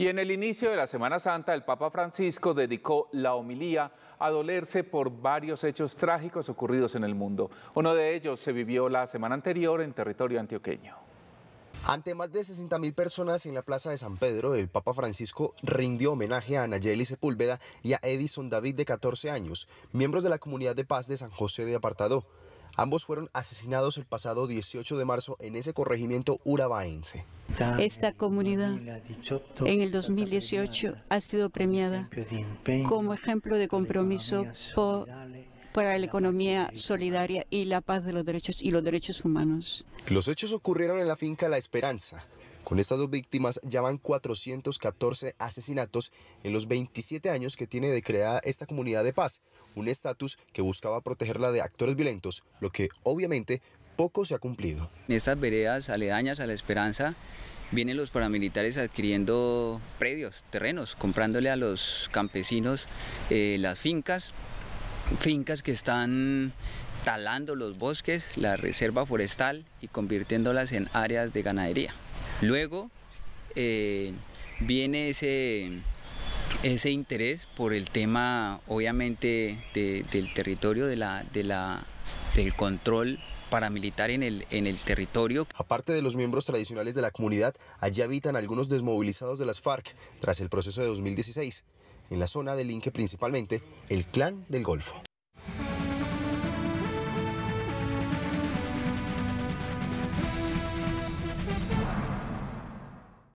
Y en el inicio de la Semana Santa, el Papa Francisco dedicó la homilía a dolerse por varios hechos trágicos ocurridos en el mundo. Uno de ellos se vivió la semana anterior en territorio antioqueño. Ante más de 60.000 personas en la Plaza de San Pedro, el Papa Francisco rindió homenaje a Nayeli Sepúlveda y a Edison David de 14 años, miembros de la Comunidad de Paz de San José de Apartadó. Ambos fueron asesinados el pasado 18 de marzo en ese corregimiento urabaense. Esta comunidad en el 2018 ha sido premiada como ejemplo de compromiso para la economía solidaria y la paz de los derechos y los derechos humanos. Los hechos ocurrieron en la finca La Esperanza. Con estas dos víctimas ya van 414 asesinatos en los 27 años que tiene de creada esta comunidad de paz, un estatus que buscaba protegerla de actores violentos, lo que obviamente poco se ha cumplido. En estas veredas aledañas a la esperanza vienen los paramilitares adquiriendo predios, terrenos, comprándole a los campesinos eh, las fincas, fincas que están talando los bosques, la reserva forestal y convirtiéndolas en áreas de ganadería. Luego eh, viene ese, ese interés por el tema, obviamente, del territorio, de la, de la del control paramilitar en el, territorio. Aparte de los miembros tradicionales de la comunidad, allí habitan algunos desmovilizados de las FARC tras el proceso de 2016. En la zona del delinque principalmente el Clan del Golfo.